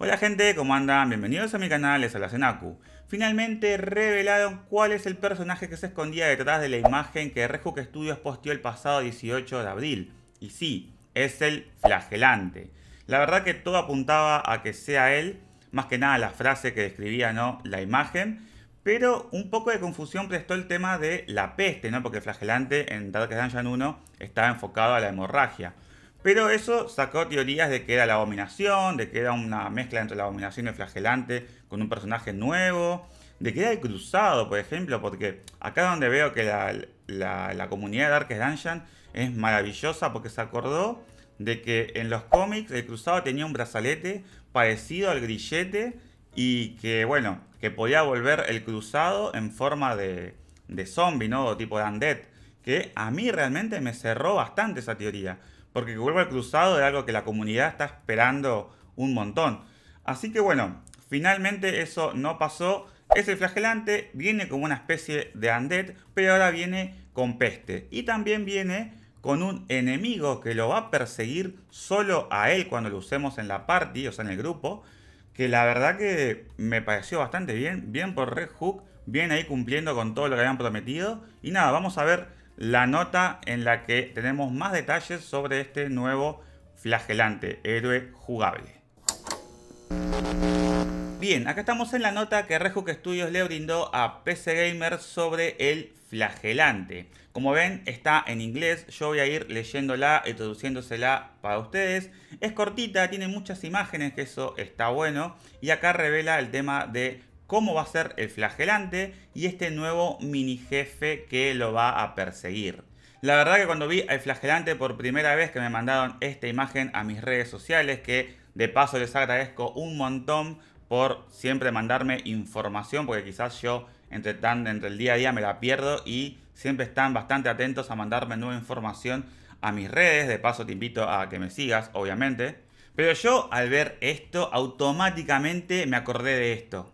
Hola gente, ¿cómo andan? Bienvenidos a mi canal, les habla Senaku. Finalmente revelaron cuál es el personaje que se escondía detrás de la imagen que Rejuke Studios posteó el pasado 18 de abril. Y sí, es el flagelante. La verdad que todo apuntaba a que sea él, más que nada la frase que describía, ¿no? La imagen. Pero un poco de confusión prestó el tema de la peste, ¿no? Porque el flagelante en Dark Dungeon 1 estaba enfocado a la hemorragia. Pero eso sacó teorías de que era la abominación, de que era una mezcla entre la abominación y el flagelante con un personaje nuevo, de que era el cruzado, por ejemplo, porque acá donde veo que la, comunidad de Darkest Dungeon es maravillosa porque se acordó de que en los cómics el cruzado tenía un brazalete parecido al grillete y que, bueno, que podía volver el cruzado en forma de, de zombie, ¿no? tipo de undead. Que a mí realmente me cerró bastante esa teoría porque que vuelva el cruzado de algo que la comunidad está esperando un montón. Así que bueno, finalmente eso no pasó. Ese flagelante viene como una especie de undead, pero ahora viene con peste. Y también viene con un enemigo que lo va a perseguir solo a él cuando lo usemos en la party, o sea, en el grupo. Que la verdad que me pareció bastante bien, bien por Red Hook, bien ahí cumpliendo con todo lo que habían prometido. Y nada, vamos a ver la nota en la que tenemos más detalles sobre este nuevo flagelante, héroe jugable. Bien, acá estamos en la nota que Rejuke Studios le brindó a PC Gamer sobre el flagelante. Como ven, está en inglés, yo voy a ir leyéndola y traduciéndosela para ustedes. Es cortita, tiene muchas imágenes, que eso está bueno. Y acá revela el tema de cómo va a ser el flagelante y este nuevo mini jefe que lo va a perseguir. La verdad que cuando vi al flagelante por primera vez que me mandaron esta imagen a mis redes sociales, que de paso les agradezco un montón por siempre mandarme información, porque quizás yo entre, tan, entre el día a día me la pierdo y siempre están bastante atentos a mandarme nueva información a mis redes. De paso te invito a que me sigas, obviamente. Pero yo al ver esto automáticamente me acordé de esto.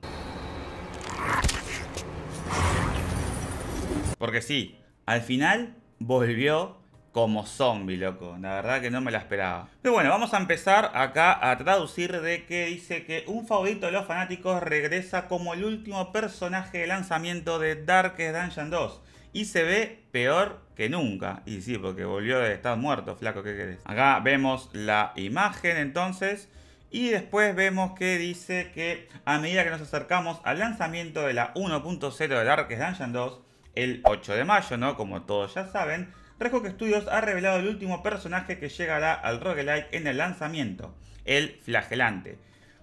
Porque sí, al final volvió como zombie, loco. La verdad que no me la esperaba. Pero bueno, vamos a empezar acá a traducir de que dice que un favorito de los fanáticos regresa como el último personaje de lanzamiento de Darkest Dungeon 2. Y se ve peor que nunca. Y sí, porque volvió de estar muerto, flaco, ¿qué querés? Acá vemos la imagen entonces. Y después vemos que dice que a medida que nos acercamos al lanzamiento de la 1.0 de Darkest Dungeon 2, el 8 de mayo, ¿no? Como todos ya saben, Redhawk Studios ha revelado el último personaje que llegará al roguelike en el lanzamiento, el flagelante.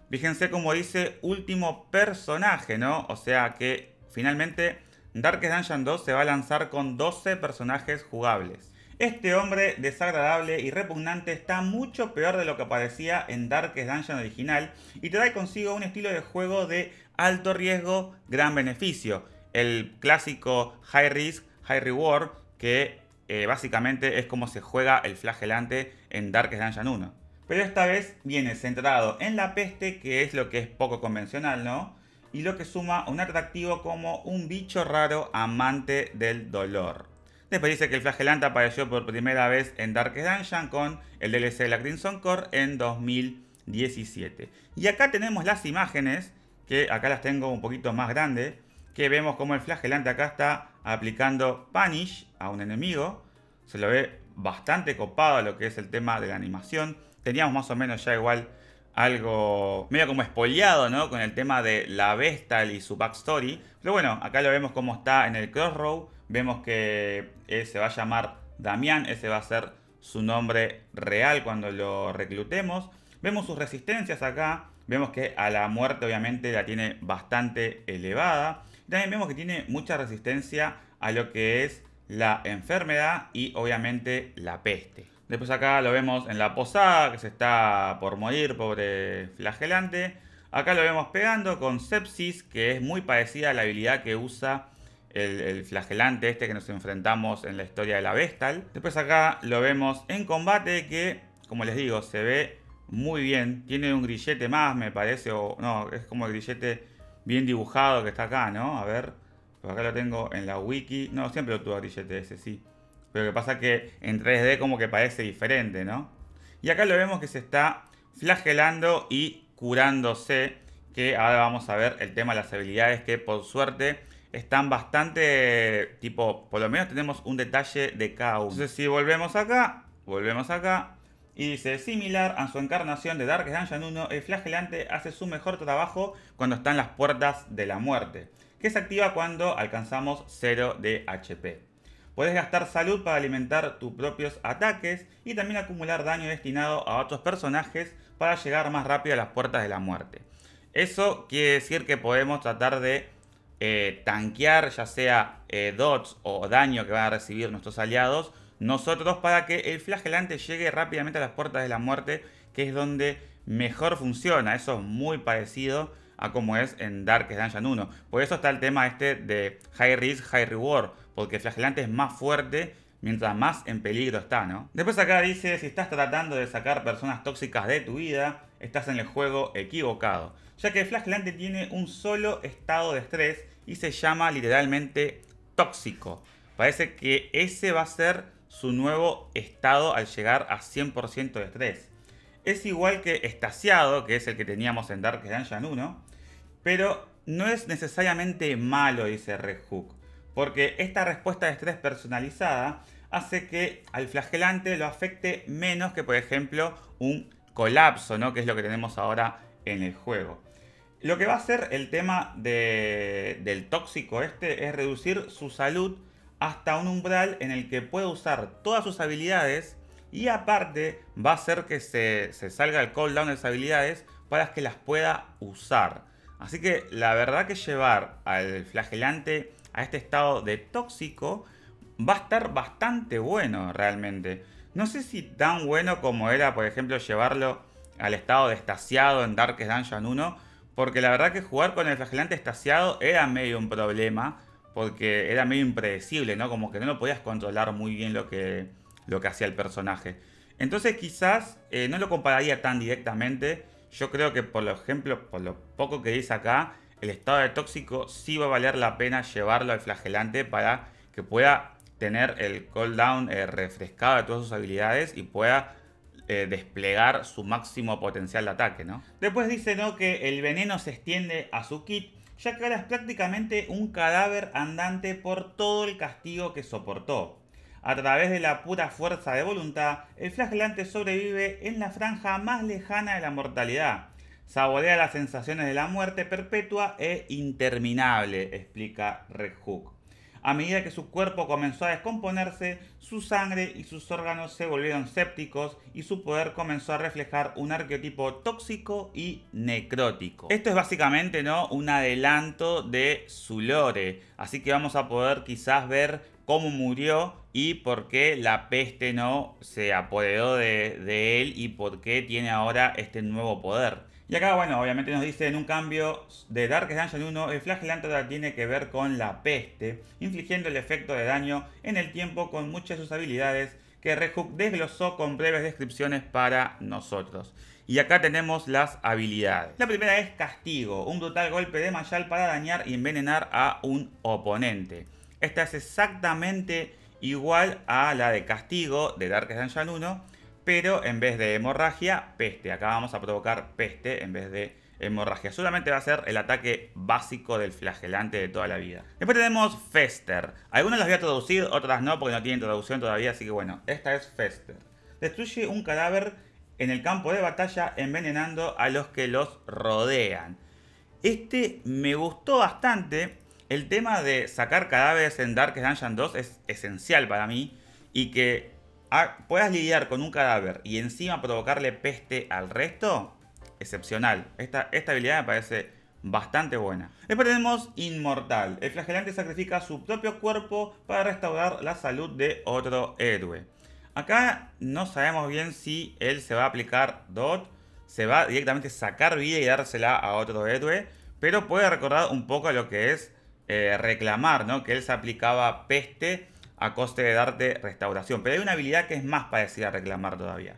Fíjense cómo dice último personaje, ¿no? O sea que finalmente Darkest Dungeon 2 se va a lanzar con 12 personajes jugables. Este hombre desagradable y repugnante está mucho peor de lo que parecía en Darkest Dungeon original y trae consigo un estilo de juego de alto riesgo, gran beneficio el clásico high risk, high reward, que eh, básicamente es como se juega el flagelante en Darkest Dungeon 1. Pero esta vez viene centrado en la peste, que es lo que es poco convencional, ¿no? Y lo que suma un atractivo como un bicho raro amante del dolor. Después dice que el flagelante apareció por primera vez en Darkest Dungeon con el DLC de la Crimson Core en 2017. Y acá tenemos las imágenes, que acá las tengo un poquito más grandes que vemos como el flagelante acá está aplicando Punish a un enemigo. Se lo ve bastante copado a lo que es el tema de la animación. Teníamos más o menos ya igual algo medio como espoliado ¿no? Con el tema de la Vestal y su backstory. Pero bueno, acá lo vemos como está en el Crossroad. Vemos que eh, se va a llamar Damián, ese va a ser su nombre real cuando lo reclutemos. Vemos sus resistencias acá. Vemos que a la muerte obviamente la tiene bastante elevada. También vemos que tiene mucha resistencia a lo que es la enfermedad y obviamente la peste. Después acá lo vemos en la posada, que se está por morir, pobre flagelante. Acá lo vemos pegando con sepsis, que es muy parecida a la habilidad que usa el, flagelante este que nos enfrentamos en la historia de la Vestal. Después acá lo vemos en combate que, como les digo, se ve muy bien. Tiene un grillete más, me parece, o no, es como el grillete bien dibujado que está acá, ¿no? A ver, acá lo tengo en la wiki. No, siempre lo tuve ese, sí. Pero lo que pasa que en 3D como que parece diferente, ¿no? Y acá lo vemos que se está flagelando y curándose. Que ahora vamos a ver el tema de las habilidades que por suerte están bastante, tipo, por lo menos tenemos un detalle de cada Entonces si volvemos acá, volvemos acá, y dice, similar a su encarnación de Dark Dungeon 1, el flagelante hace su mejor trabajo cuando están las puertas de la muerte, que se activa cuando alcanzamos 0 de HP. Puedes gastar salud para alimentar tus propios ataques y también acumular daño destinado a otros personajes para llegar más rápido a las puertas de la muerte. Eso quiere decir que podemos tratar de eh, tanquear ya sea eh, dots o daño que van a recibir nuestros aliados nosotros para que el flagelante llegue rápidamente a las puertas de la muerte, que es donde mejor funciona. Eso es muy parecido a como es en Darkest Dungeon 1. Por eso está el tema este de high risk, high reward, porque el flagelante es más fuerte mientras más en peligro está, ¿no? Después acá dice, si estás tratando de sacar personas tóxicas de tu vida, estás en el juego equivocado, ya que el flagelante tiene un solo estado de estrés y se llama literalmente tóxico. Parece que ese va a ser su nuevo estado al llegar a 100% de estrés. Es igual que estaciado, que es el que teníamos en Dark Dungeon 1, pero no es necesariamente malo, dice Red Hook, porque esta respuesta de estrés personalizada hace que al flagelante lo afecte menos que, por ejemplo, un colapso, ¿no? que es lo que tenemos ahora en el juego. Lo que va a hacer el tema del tóxico este es reducir su salud hasta un umbral en el que puede usar todas sus habilidades y aparte va a hacer que se, salga el cooldown de sus habilidades para que las pueda usar. Así que la verdad que llevar al flagelante a este estado de tóxico va a estar bastante bueno realmente. No sé si tan bueno como era, por ejemplo, llevarlo al estado de estaciado en Darkest Dungeon 1, porque la verdad que jugar con el flagelante estaciado era medio un problema porque era medio impredecible, ¿no? Como que no lo podías controlar muy bien lo que, lo que hacía el personaje. Entonces quizás eh, no lo compararía tan directamente. Yo creo que por ejemplo, por lo poco que dice acá, el estado de tóxico sí va a valer la pena llevarlo al flagelante para que pueda tener el cooldown eh, refrescado de todas sus habilidades y pueda eh, desplegar su máximo potencial de ataque, ¿no? Después dice, ¿no? Que el veneno se extiende a su kit ya que ahora es prácticamente un cadáver andante por todo el castigo que soportó. A través de la pura fuerza de voluntad, el flagelante sobrevive en la franja más lejana de la mortalidad. Saborea las sensaciones de la muerte perpetua e interminable, explica Red Hook. A medida que su cuerpo comenzó a descomponerse, su sangre y sus órganos se volvieron sépticos y su poder comenzó a reflejar un arquetipo tóxico y necrótico. Esto es básicamente ¿no? un adelanto de su lore, así que vamos a poder quizás ver cómo murió y por qué la peste no se apoderó de, de él y por qué tiene ahora este nuevo poder. Y acá, bueno, obviamente nos dice en un cambio de Darkest Dungeon 1, el flagelante tiene que ver con la peste, infligiendo el efecto de daño en el tiempo con muchas de sus habilidades que Rehook desglosó con breves descripciones para nosotros. Y acá tenemos las habilidades. La primera es Castigo, un brutal golpe de Mayal para dañar y envenenar a un oponente. Esta es exactamente igual a la de Castigo de Darkest Dungeon 1, pero en vez de hemorragia, peste. Acá vamos a provocar peste en vez de hemorragia. Solamente va a ser el ataque básico del flagelante de toda la vida. Después tenemos Fester. Algunas las voy a traducir, otras no, porque no tienen traducción todavía, así que bueno, esta es Fester. Destruye un cadáver en el campo de batalla envenenando a los que los rodean. Este me gustó bastante. El tema de sacar cadáveres en Darkest Dungeon 2 es esencial para mí y que puedas lidiar con un cadáver y encima provocarle peste al resto, excepcional. Esta, habilidad me parece bastante buena. Después tenemos Inmortal. El flagelante sacrifica su propio cuerpo para restaurar la salud de otro héroe. Acá no sabemos bien si él se va a aplicar DOT, se va a directamente sacar vida y dársela a otro héroe, pero puede recordar un poco lo que es eh, reclamar, ¿no? Que él se aplicaba peste a coste de darte restauración. Pero hay una habilidad que es más parecida a reclamar todavía.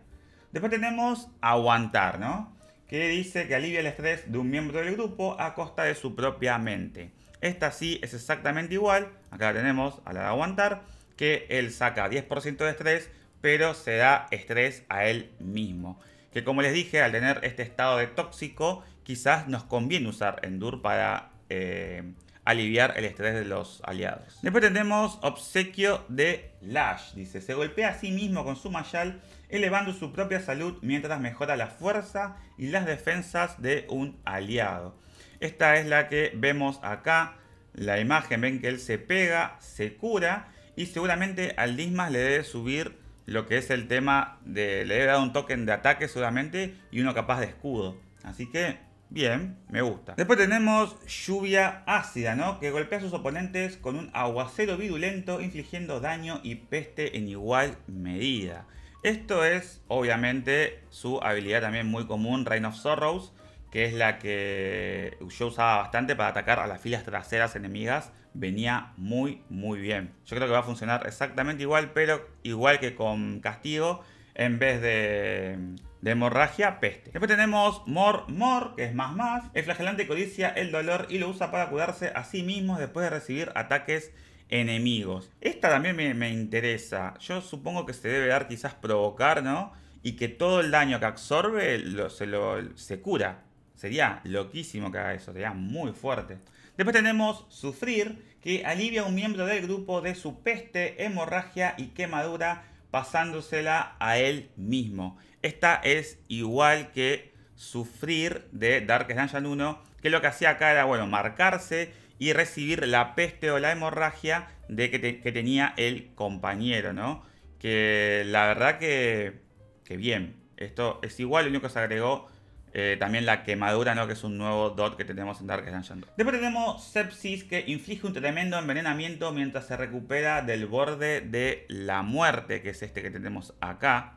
Después tenemos aguantar, ¿no? Que dice que alivia el estrés de un miembro del grupo a costa de su propia mente. Esta sí es exactamente igual, acá la tenemos a la de aguantar, que él saca 10% de estrés, pero se da estrés a él mismo. Que como les dije, al tener este estado de tóxico, quizás nos conviene usar Endur para eh, aliviar el estrés de los aliados. Después tenemos obsequio de Lash, dice, se golpea a sí mismo con su mayal, elevando su propia salud mientras mejora la fuerza y las defensas de un aliado. Esta es la que vemos acá, la imagen, ven que él se pega, se cura y seguramente al Dismas le debe subir lo que es el tema de, le debe dar un token de ataque solamente y uno capaz de escudo. Así que Bien, me gusta. Después tenemos lluvia ácida, ¿no? Que golpea a sus oponentes con un aguacero virulento, infligiendo daño y peste en igual medida. Esto es, obviamente, su habilidad también muy común, Reign of Sorrows, que es la que yo usaba bastante para atacar a las filas traseras enemigas. Venía muy, muy bien. Yo creo que va a funcionar exactamente igual, pero igual que con castigo, en vez de, hemorragia, peste. Después tenemos mor, mor, que es más, más. El flagelante codicia el dolor y lo usa para cuidarse a sí mismo después de recibir ataques enemigos. Esta también me, interesa. Yo supongo que se debe dar quizás provocar, ¿no? Y que todo el daño que absorbe lo, se, lo, se cura. Sería loquísimo que haga eso, sería muy fuerte. Después tenemos sufrir, que alivia a un miembro del grupo de su peste, hemorragia y quemadura pasándosela a él mismo. Esta es igual que sufrir de Darkest Dungeon 1, que lo que hacía acá era, bueno, marcarse y recibir la peste o la hemorragia de que, que tenía el compañero, ¿no? Que la verdad que, que bien. Esto es igual, lo único que se agregó eh, también la quemadura, ¿no? que es un nuevo dot que tenemos en Darkest Dungeon. Después tenemos Sepsis, que inflige un tremendo envenenamiento mientras se recupera del borde de la muerte, que es este que tenemos acá.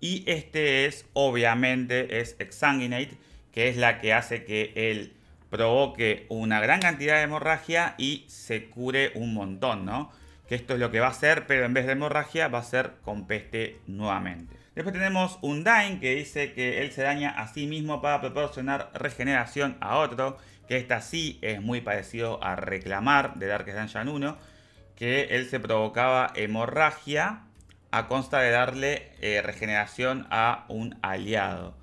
Y este es, obviamente, es Exsanguinate, que es la que hace que él provoque una gran cantidad de hemorragia y se cure un montón, ¿no? Que esto es lo que va a hacer, pero en vez de hemorragia va a ser con peste nuevamente. Después tenemos un Dine que dice que él se daña a sí mismo para proporcionar regeneración a otro. Que esta sí es muy parecido a reclamar de Darkest Dungeon 1. Que él se provocaba hemorragia a consta de darle eh, regeneración a un aliado.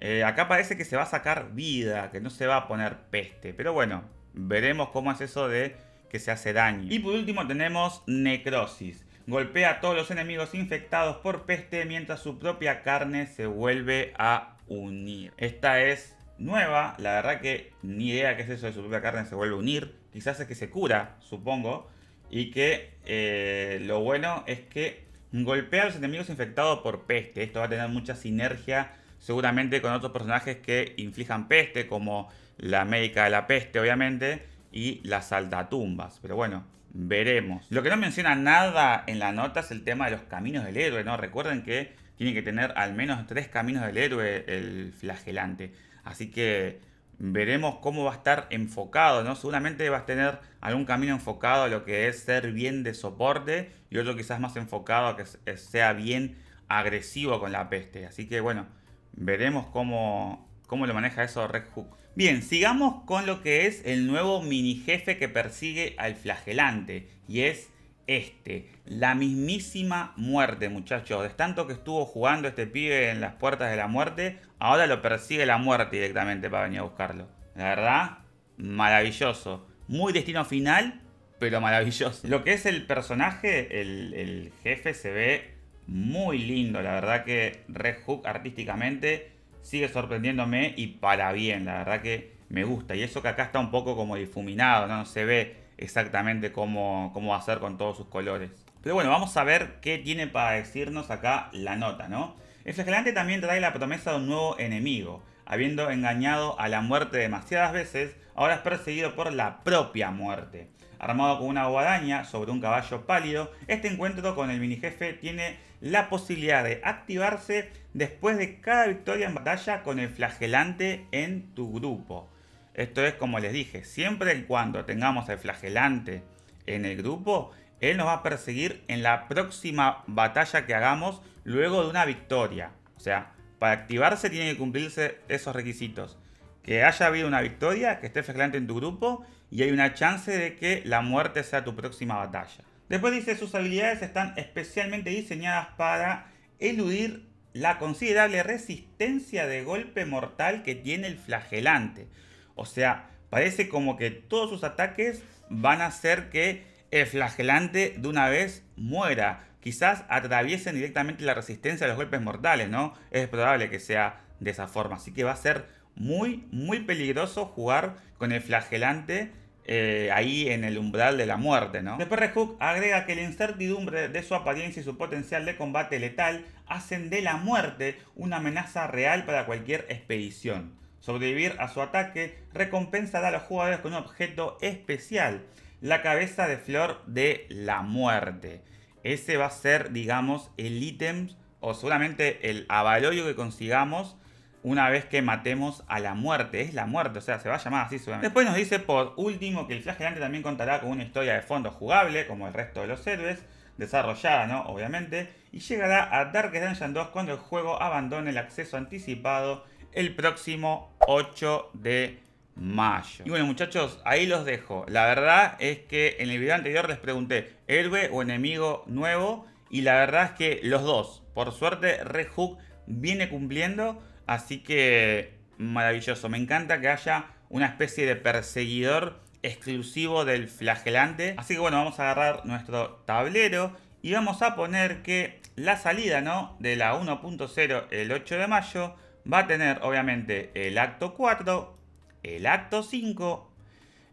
Eh, acá parece que se va a sacar vida, que no se va a poner peste. Pero bueno, veremos cómo es eso de que se hace daño. Y por último tenemos necrosis golpea a todos los enemigos infectados por peste mientras su propia carne se vuelve a unir. Esta es nueva, la verdad que ni idea qué es eso de su propia carne se vuelve a unir. Quizás es que se cura, supongo. Y que eh, lo bueno es que golpea a los enemigos infectados por peste. Esto va a tener mucha sinergia seguramente con otros personajes que inflijan peste, como la médica de la peste, obviamente, y las saltatumbas. Pero bueno, Veremos. Lo que no menciona nada en la nota es el tema de los caminos del héroe, ¿no? Recuerden que tiene que tener al menos tres caminos del héroe el flagelante. Así que veremos cómo va a estar enfocado, ¿no? Seguramente vas a tener algún camino enfocado a lo que es ser bien de soporte y otro quizás más enfocado a que eh, sea bien agresivo con la peste. Así que bueno, veremos cómo, cómo lo maneja eso Red Hook. Bien, sigamos con lo que es el nuevo mini jefe que persigue al flagelante y es este, la mismísima muerte, muchachos. De tanto que estuvo jugando este pibe en las puertas de la muerte, ahora lo persigue la muerte directamente para venir a buscarlo. La verdad, maravilloso. Muy destino final, pero maravilloso. Lo que es el personaje, el, el jefe, se ve muy lindo. La verdad que Red Hook artísticamente sigue sorprendiéndome y para bien, la verdad que me gusta. Y eso que acá está un poco como difuminado, no, se ve exactamente cómo, cómo va a ser con todos sus colores. Pero bueno, vamos a ver qué tiene para decirnos acá la nota, ¿no? El flagelante también trae la promesa de un nuevo enemigo. Habiendo engañado a la muerte demasiadas veces, ahora es perseguido por la propia muerte. Armado con una guadaña sobre un caballo pálido, este encuentro con el mini jefe tiene la posibilidad de activarse después de cada victoria en batalla con el flagelante en tu grupo. Esto es como les dije, siempre y cuando tengamos el flagelante en el grupo, él nos va a perseguir en la próxima batalla que hagamos luego de una victoria. O sea, para activarse tienen que cumplirse esos requisitos. Que haya habido una victoria, que esté flagelante en tu grupo y hay una chance de que la muerte sea tu próxima batalla. Después dice, sus habilidades están especialmente diseñadas para eludir la considerable resistencia de golpe mortal que tiene el flagelante. O sea, parece como que todos sus ataques van a hacer que el flagelante de una vez muera. Quizás atraviesen directamente la resistencia a los golpes mortales, ¿no? Es probable que sea de esa forma. Así que va a ser muy, muy peligroso jugar con el flagelante eh, ahí en el umbral de la muerte, ¿no? Después Hook agrega que la incertidumbre de su apariencia y su potencial de combate letal hacen de la muerte una amenaza real para cualquier expedición. Sobrevivir a su ataque recompensará a los jugadores con un objeto especial, la cabeza de flor de la muerte. Ese va a ser, digamos, el ítem o solamente el avalorio que consigamos una vez que matemos a la muerte. Es la muerte, o sea, se va a llamar así seguramente. Después nos dice por último que el flagelante también contará con una historia de fondo jugable, como el resto de los héroes, desarrollada, ¿no? Obviamente, y llegará a Dark Dungeon 2 cuando el juego abandone el acceso anticipado el próximo 8 de mayo. Y bueno muchachos, ahí los dejo. La verdad es que en el video anterior les pregunté, ¿héroe o enemigo nuevo? Y la verdad es que los dos, por suerte, Red Hook viene cumpliendo Así que maravilloso. Me encanta que haya una especie de perseguidor exclusivo del flagelante. Así que bueno, vamos a agarrar nuestro tablero y vamos a poner que la salida ¿no? de la 1.0 el 8 de mayo va a tener obviamente el acto 4, el acto 5,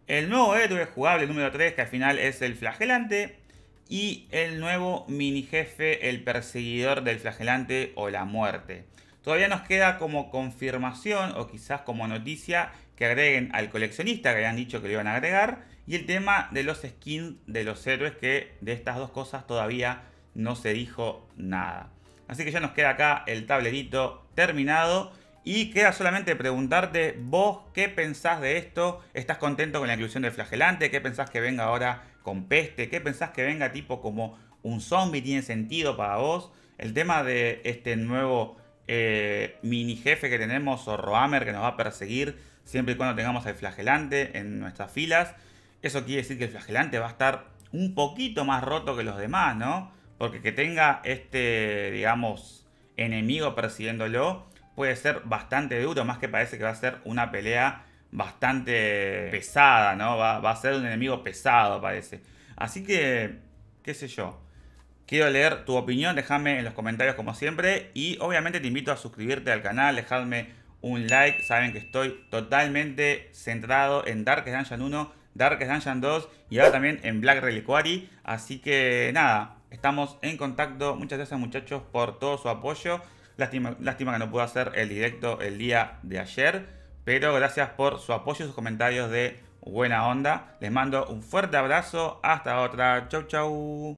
el nuevo héroe jugable número 3 que al final es el flagelante y el nuevo mini jefe, el perseguidor del flagelante o la muerte. Todavía nos queda como confirmación o quizás como noticia que agreguen al coleccionista que habían dicho que lo iban a agregar y el tema de los skins de los héroes que de estas dos cosas todavía no se dijo nada. Así que ya nos queda acá el tablerito terminado. Y queda solamente preguntarte vos qué pensás de esto. ¿Estás contento con la inclusión del flagelante? ¿Qué pensás que venga ahora con peste? ¿Qué pensás que venga tipo como un zombie? ¿Tiene sentido para vos? El tema de este nuevo eh, mini jefe que tenemos o Roamer que nos va a perseguir siempre y cuando tengamos al flagelante en nuestras filas. Eso quiere decir que el flagelante va a estar un poquito más roto que los demás, ¿no? Porque que tenga este, digamos, enemigo persiguiéndolo puede ser bastante duro, más que parece que va a ser una pelea bastante pesada, ¿no? Va, va a ser un enemigo pesado, parece. Así que, qué sé yo. Quiero leer tu opinión, déjame en los comentarios como siempre y obviamente te invito a suscribirte al canal, dejarme un like, saben que estoy totalmente centrado en Darkest Dungeon 1, Darkest Dungeon 2 y ahora también en Black Reliquary, así que nada, estamos en contacto, muchas gracias muchachos por todo su apoyo, lástima, lástima que no pude hacer el directo el día de ayer, pero gracias por su apoyo y sus comentarios de buena onda, les mando un fuerte abrazo, hasta otra, chau chau.